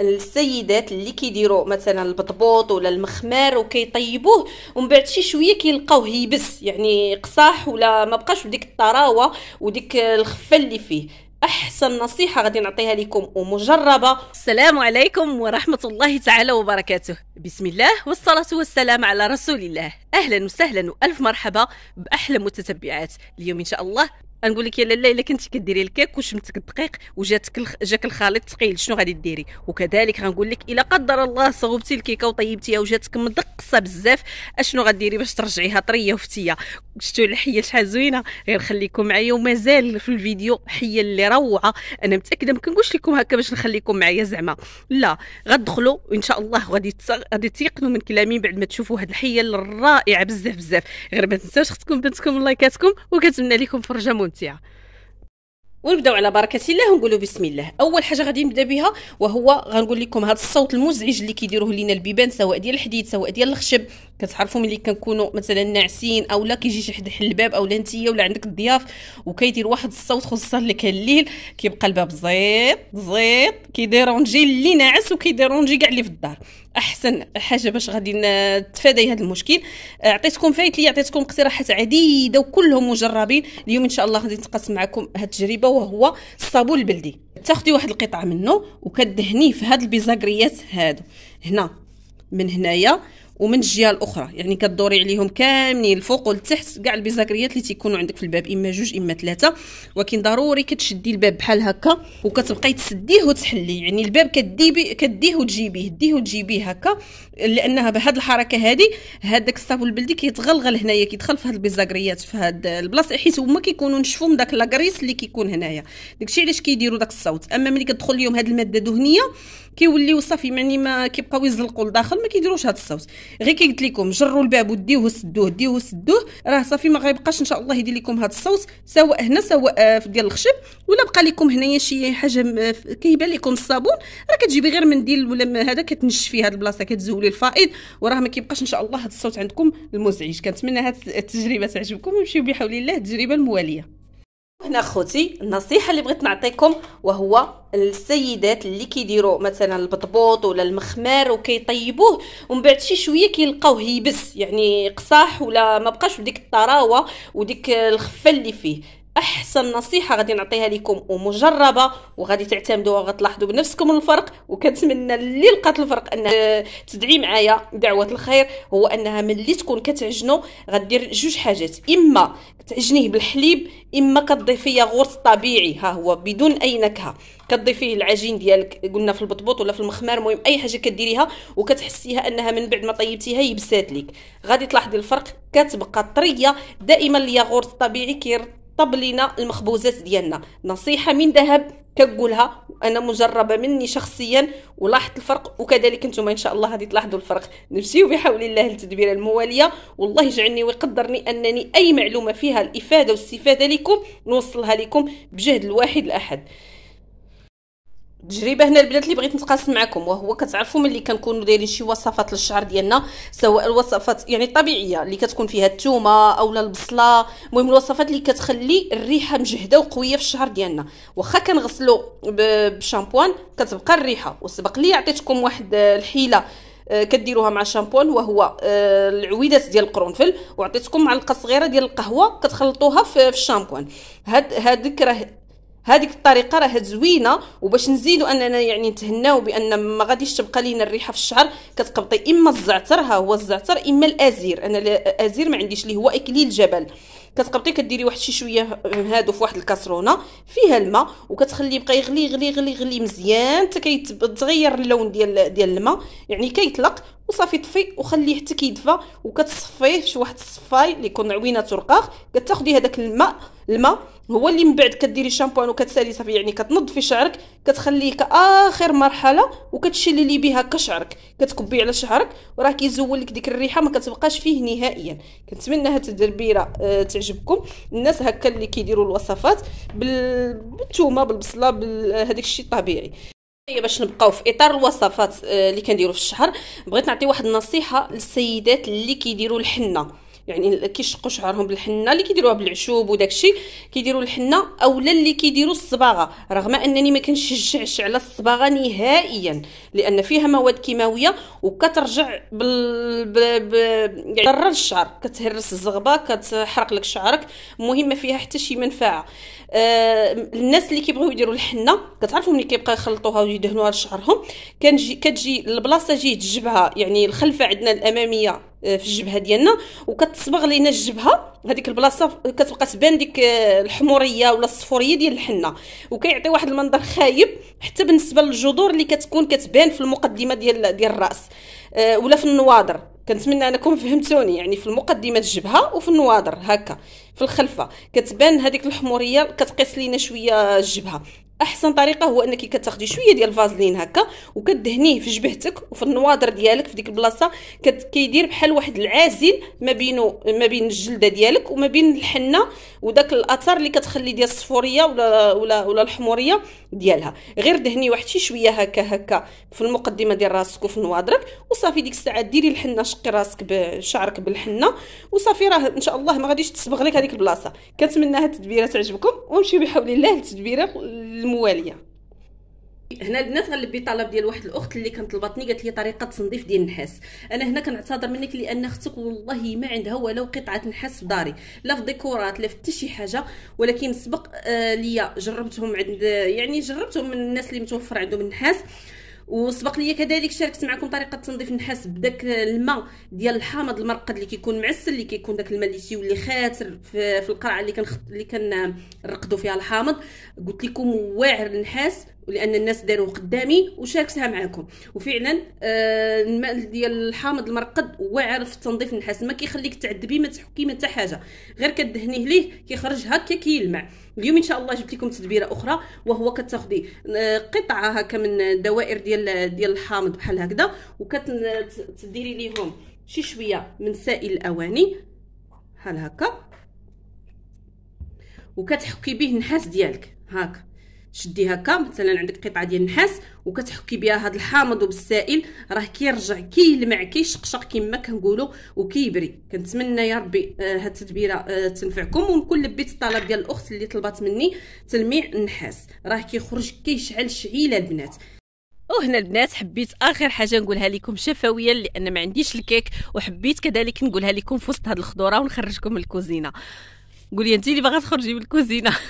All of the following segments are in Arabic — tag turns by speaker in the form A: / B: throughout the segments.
A: السيدات اللي كيديروا مثلا البطبوط ولا المخمار وكيطيبوه ومن بعد شي شويه كيلقاوه يبس يعني قصاح ولا ما بقاش بديك الطراوه وديك الخفه اللي فيه احسن نصيحه غادي نعطيها لكم ومجربه السلام عليكم ورحمه الله تعالى وبركاته بسم الله والصلاه والسلام على رسول الله اهلا وسهلا والف مرحبا باحلى متتبعات اليوم ان شاء الله نقول لك يا لاله الا كنتي كديري الكيك وشمتك الدقيق وجاتك الخ... جاك الخليط ثقيل شنو غادي ديري وكذلك غنقول لك الا قدر الله صوبتي الكيكه وطيبتيها وجاتك مدقصه بزاف اشنو غديري باش ترجعيها طريه وفتيه شفتوا الحيه شحال زوينه غير خليكم معايا ومازال في الفيديو حيه اللي روعه انا متاكده ما كنقولش لكم هكا باش نخليكم معايا زعما لا غدخلوا وان شاء الله غادي غادي تيقنوا من كلامي بعد ما تشوفوا هاد الحيه الرائعه بزاف بزاف غير ما تنساوش اختكم بنتكم لايكاتكم وكنتمنى لكم فرجه ممتعه ونبداو على بركه الله ونقولوا بسم الله اول حاجه غادي نبدا بها وهو غنقول لكم هذا الصوت المزعج اللي كيديروه لينا البيبان سواء ديال الحديد سواء ديال الخشب كتعرفوا ملي كنكونوا مثلا ناعسين اولا كيجي شي حد يحل الباب اولا نتيا ولا عندك الضياف وكيدير واحد الصوت خصوصا اللي كان الليل كيبقى الباب زيط زيط كيديرونجي اللي ناعس وكيديرونجي كاع اللي في الدار احسن حاجه باش غادي نتفاداي هذا المشكل عطيتكم فايت لي عطيتكم اقتراحات عديده وكلهم مجربين اليوم ان شاء الله غادي نتقاسم معكم هذه التجربه وهو الصابون البلدي تاخدي واحد القطعه منه وكدهنيه في هاد البيزاكريات هادو هنا من هنايا ومن الجهه الاخرى يعني كدوري عليهم كاملين الفوق والتحت كاع البيزاكريات اللي تيكونوا عندك في الباب اما جوج اما ثلاثه ولكن ضروري كتشدي الباب بحال هكا وكتبقاي تسديه وتحلي يعني الباب كدي كديه وتجيبيه ديه وتجيبيه هكا لانها بهاد الحركه هادي هذاك الصابون البلدي كيتغلغل هنايا كيدخل في هاد البيزاكريات في هاد البلاصه حيت هما كيكونوا نشفوا من داك لاكريس اللي كيكون هنايا داكشي علاش كيديروا داك الصوت اما ملي كتدخل لهم هاد الماده دهنيه كيوليو صافي يعني ما كيبقاو يزلقوا لداخل ما كيديروش هذا الصوت غير كي قلت لكم جروا الباب وديوه سدوه ديوه سدوه راه صافي ما غيبقاش ان شاء الله يدير لكم هذا الصوت سواء هنا سواء آه، في ديال الخشب ولا بقى لكم هنايا شي حاجه آه، كيبان لكم الصابون راه كتجيبي غير منديل ولا هذا كتنش فيه هذه البلاصه كتزولي الفائض وراه ما كيبقاش ان شاء الله هذا الصوت عندكم المزعج كنتمنى هذه التجربه تعجبكم ومشيو بحول الله التجربه المواليه هنا خوتي النصيحه اللي بغيت نعطيكم وهو السيدات اللي كيديروا مثلا البطبوط ولا المخمار وكيطيبوه ومن بعد شي شويه كيلقاوه يبس يعني قصاح ولا ما بقاش بديك الطراوه وديك الخفه اللي فيه احسن نصيحه غادي نعطيها لكم ومجربه وغادي تعتمدوها وغتلاحظوا بنفسكم الفرق وكنتمنى اللي لقات الفرق ان آه، تدعي معايا دعوه الخير هو انها ملي تكون كتعجنو غدير جوج حاجات اما تعجنيه بالحليب اما كتضيفي غرس طبيعي ها هو بدون اي نكهه كتضيفيه العجين ديالك قلنا في البطبوط ولا في المخمار المهم اي حاجه كديريها وكتحسيها انها من بعد ما طيبتيها يبسات ليك غادي تلاحظي الفرق كتبقى طريه دائما الياغورت الطبيعي كيرطب طب لينا المخبوزات ديالنا نصيحه من ذهب كنقولها وانا مجربه مني شخصيا ولاحظت الفرق وكذلك نتوما ان شاء الله غادي تلاحظوا الفرق نمشيو بحول الله للتدبيره المواليه والله يجعلني ويقدرني انني اي معلومه فيها الافاده والاستفاده لكم نوصلها لكم بجهد الواحد الاحد تجربه هنا البنات اللي بغيت نتقاسم معكم وهو كتعرفوا ملي كنكونوا دايرين شي وصفات للشعر ديالنا سواء الوصفات يعني الطبيعيه اللي كتكون فيها الثومه اولا البصله المهم الوصفات اللي كتخلي الريحه مجهده وقويه في الشعر ديالنا واخا كنغسلو بشامبوان كتبقى الريحه وسبق لي عطيتكم واحد الحيله آه، كديروها مع الشامبوان وهو آه، العويدات ديال القرنفل وعطيتكم معلقه صغيره ديال القهوه كتخلطوها في الشامبوان هاد هاديك راه هذيك الطريقه راه زوينه وباش نزيدوا اننا يعني نتهناو بان ما غاديش تبقى لينا الريحه في الشعر كتقبطي اما الزعتر ها هو الزعتر اما الازير انا الازير ما عنديش اللي هو اكليل الجبل كتقبطي كديري واحد شي شويه آه، هادو في واحد الكاسرونه فيها الماء وكتخليه يبقى يغلي يغلي يغلي يغلي مزيان حتى كيتغير اللون ديال ديال الماء يعني كيطلق وصافي طفي وخليه حتى كيدفى وكتصفيه فشي واحد الصفاي اللي يكون عوينات رقاق كتاخدي هذاك الماء الماء هو اللي من بعد كديري الشامبوان وكتسالي صافي يعني كتنظفي شعرك كتخليه كاخر مرحله وكتشللي به هكا شعرك كتكبي على شعرك وراه كيزول لك ديك الريحه ما كتبقاش فيه نهائيا كنتمنى هاد التدبيره أه تعجبكم الناس هكا اللي كيديروا الوصفات بالثومه بالبصله بهذاك الشيء الطبيعي هي باش نبقاو في اطار الوصفات آه، اللي كنديرو في الشهر بغيت نعطي واحد النصيحه للسيدات اللي كيديروا الحنه يعني كيشقوا شعرهم بالحنه اللي كيديروها بالعشوب وداكشي كيديروا الحنه اولا اللي كيديروا الصباغه رغم انني ما كنشجعش على الصباغه نهائيا لان فيها مواد كيماويه وكترجع بال ب... يعني الشعر كتهرس الزغبه كتحرق لك شعرك المهم ما فيها حتى شي منفعه آه الناس اللي كيبغيو يديروا الحنه كتعرفوا ملي كيبقى يخلطوها ويدهنوها لشعرهم كنجي كتجي البلاصه جهه الجبهه يعني الخلفه عندنا الاماميه آه، في الجبهه ديالنا وكتصبغ لينا الجبهه هذيك البلاصه كتبقى تبان ديك آه، الحموريه ولا الصفوريه ديال الحنه وكيعطي واحد المنظر خايب حتى بالنسبه للجذور اللي كتكون كتبان في المقدمه ديال ديال الراس آه، ولا في النواظر كنتمنى انكم فهمتوني يعني في المقدمه الجبهه وفي النواضر هكا في الخلفه كتبان هذيك الحموريه كتقيس لينا شويه الجبهه احسن طريقه هو انك كتاخدي شويه ديال الفازلين هكا وكدهنيه في جبهتك وفي النواضر ديالك في ديك البلاصه كيدير بحال واحد العازل ما بينو ما بين الجلده ديالك وما بين الحنه وداك الاثر اللي كتخلي ديال الصفوريه ولا ولا ولا الحموريه ديالها غير دهني واحد شي شويه هكا هكا في المقدمه ديال راسك وفي نواضرك وصافي ديك الساعه ديري الحنه شقي راسك بشعرك بالحنه وصافي راه ان شاء الله ما غاديش تصبغ لك هذيك البلاصه كنتمنى هاد التدبيره تعجبكم ونمشيو بحول الله للتدبيره المواليه هنا البنات غنلبي طلب ديال واحد الاخت اللي كانت طلبتني قالت لي طريقه تنظيف ديال النحاس انا هنا كنعتذر منك لان اختك والله ما عندها ولو قطعه نحاس في داري لا في ديكورات لا في شي حاجه ولكن سبق آه ليا جربتهم عند يعني جربتهم من الناس اللي متوفر عندهم النحاس وسبق لي كذلك شاركت معكم طريقه تنظيف النحاس بداك الماء ديال الحامض المرقد اللي كيكون معسل اللي كيكون داك الماء اللي تيولي خاتر في, في القرعه اللي كنخ اللي كنرقدوا فيها الحامض قلت لكم واعر النحاس لان الناس داروا قدامي وشاركتها معاكم وفعلا آه الماء ديال الحامض المرقد واعر في تنظيف النحاس ما كيخليك تعذبي ما تحكي ما حتى حاجه غير كدهنيه ليه كيخرج هكا كيلمع اليوم ان شاء الله جبت لكم تدبيره اخرى وهو كتاخدي آه، قطعه هكا من دوائر ديال ديال الحامض بحال هكذا وكتديري ليهم شي شويه من سائل الاواني بحال هكا وكتحكي به النحاس ديالك هاك شدي هكا مثلا عندك قطعه ديال النحاس وكتحكي بها هذا الحامض وبالسائل راه كيرجع كيلمع كيشقشق كما كنقولوا وكيبري كنتمنى يا ربي آه، هاد التدبيره آه، تنفعكم ونكون لبيت الطلب ديال الاخت اللي طلبات مني تلميع النحاس راه كيخرج كيشعل شعيله البنات وهنا البنات حبيت اخر حاجه نقولها لكم شفويا لان ما عنديش الكيك وحبيت كذلك نقولها لكم في وسط هاد الخضوره ونخرجكم الكوزينه قولي انت اللي باغا تخرجي من الكوزينه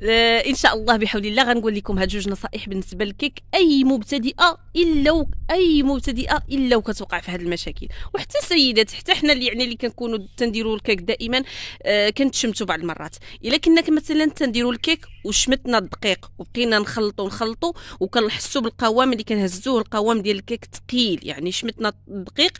A: آه، ان شاء الله بحول الله غنقول لكم هاد جوج نصائح بالنسبه للكيك اي مبتدئه الا و... اي مبتدئه الا وكتوقع في هاد المشاكل وحتى السيدات حتى حنا اللي يعني اللي كنكونوا تنديروا الكيك دائما آه كنتشمتوا بعض المرات الا كنا مثلا تنديروا الكيك وشمتنا الدقيق وبقينا نخلطوا نخلطوا وكنحسوا بالقوام اللي كنهزوه القوام ديال الكيك ثقيل يعني شمتنا الدقيق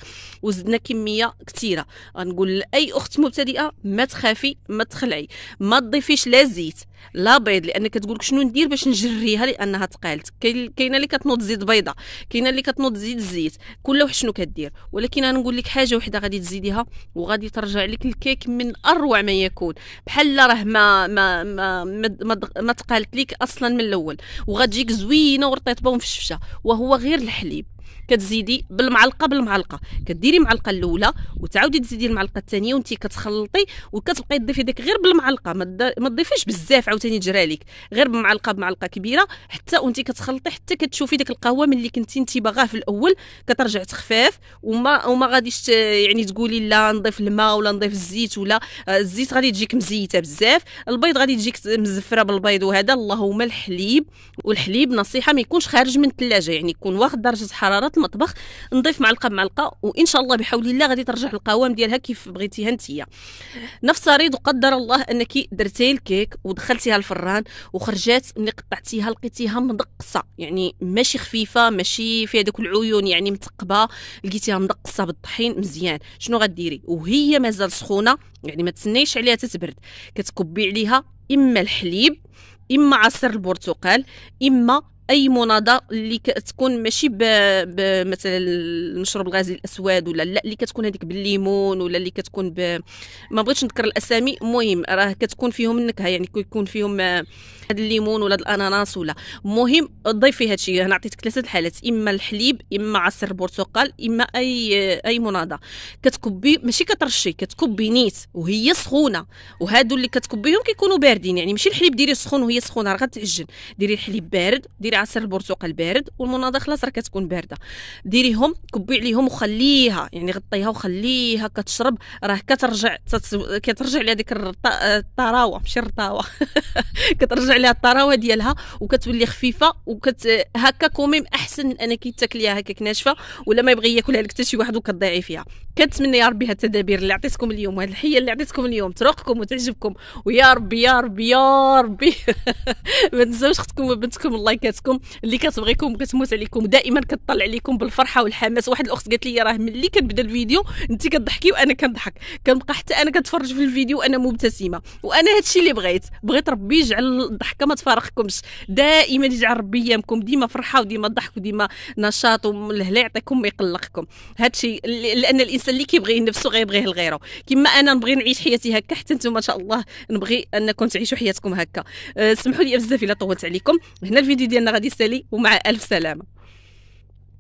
A: وزدنا كميه كثيره غنقول لاي اخت مبتدئه الطريقه ما تخافي ما تخلعي ما تضيفيش لا زيت لا بيض لان تقولك شنو ندير باش نجريها لانها تقالت كاينه اللي كتنوض زيت بيضه كاينه اللي كتنوض زيت الزيت كل واحد شنو كدير ولكن انا نقول لك حاجه وحده غادي تزيديها وغادي ترجع لك الكيك من اروع ما يكون بحال لا راه ما ما ما ما, ما, ما تقالت لك اصلا من الاول وغتجيك زوينه في ومفشفشه وهو غير الحليب كتزيدي بالمعلقه بالمعلقه كديري المعلقه الاولى وتعاودي تزيدي المعلقه الثانيه وانت كتخلطي وكتبقاي تضيفي داك غير بالمعلقه ما تضيفيش بزاف عاوتاني تجراليك غير بمعلقه بمعلقه كبيره حتى وانت كتخلطي حتى كتشوفي داك القهوه اللي كنتي انت باغاه في الاول كترجع تخفاف وما وما غاديش يعني تقولي لا نضيف الماء ولا نضيف الزيت ولا آه، الزيت غادي تجيك مزيته بزاف البيض غادي تجيك مزفره بالبيض وهذا اللهم الحليب والحليب نصيحه ما يكونش خارج من الثلاجه يعني يكون واخد درجه حراره حراره المطبخ نضيف معلقه بمعلقه وان شاء الله بحول الله غادي ترجع القوام ديالها كيف بغيتيها انت نفس الصريد وقدر الله انك درتي الكيك ودخلتيها الفران وخرجات ملي قطعتيها لقيتيها مدقصه يعني ماشي خفيفه ماشي فيها دوك العيون يعني متقبه لقيتيها مدقصه بالطحين مزيان شنو غديري وهي مازال سخونه يعني ما تسنيش عليها تتبرد كتكبي عليها اما الحليب اما عصير البرتقال اما اي مناضه اللي كتكون ماشي ب... مثلا المشروب الغازي الاسود ولا لا اللي كتكون هذيك بالليمون ولا اللي كتكون ب... ما بغيتش نذكر الاسامي المهم راه كتكون فيهم النكهه يعني كيكون فيهم هذا آه، الليمون ولا الاناناس ولا المهم ضيفي هذا الشيء انا عطيتك ثلاثه الحالات اما الحليب اما عصير البرتقال اما اي آه، اي مناضه كتكبي ماشي كترشي كتكبي نيت وهي سخونه وهادو اللي كتكبيهم كيكونوا باردين يعني ماشي الحليب ديري سخون وهي سخونه راه غتعجن ديري الحليب بارد ديري ديري عصير البرتقال بارد والمناضه خلاص راه كتكون بارده ديريهم كبي عليهم وخليها يعني غطيها وخليها كتشرب راه كترجع كترجع لها ديك الطراوه ماشي الرطاوه كترجع لها الطراوه ديالها وكتولي خفيفه وكت هكا كوميم احسن من انك تاكليها هكاك ناشفه ولا ما يبغي ياكلها لك حتى شي واحد وكتضيعي فيها كنتمنى يا ربي هاد التدابير اللي عطيتكم اليوم وهاد الحيه اللي عطيتكم اليوم تروقكم وتعجبكم ويا ربي يا ربي يا ربي ما تنساوش اختكم وبنتكم اللايكات راسكم اللي كتبغيكم وكتموت عليكم دائما كتطلع عليكم بالفرحه والحماس واحد الاخت قالت لي راه ملي كنبدا الفيديو انت كتضحكي وانا كنضحك كنبقى حتى انا كتفرج في الفيديو وانا مبتسمه وانا هادشي اللي بغيت بغيت ربي يجعل الضحكه ما تفارقكمش دائما يجعل ربي ايامكم ديما فرحه وديما ضحك وديما نشاط والهلا يعطيكم ما يقلقكم هادشي لان الانسان اللي كيبغيه نفسه غيبغيه لغيره كما انا نبغي نعيش حياتي هكا حتى انتم ان شاء الله نبغي انكم تعيشوا حياتكم هكا أه سمحوا لي بزاف الا طولت عليكم هنا الفيديو ديالنا غادي يسالي ومع الف سلامه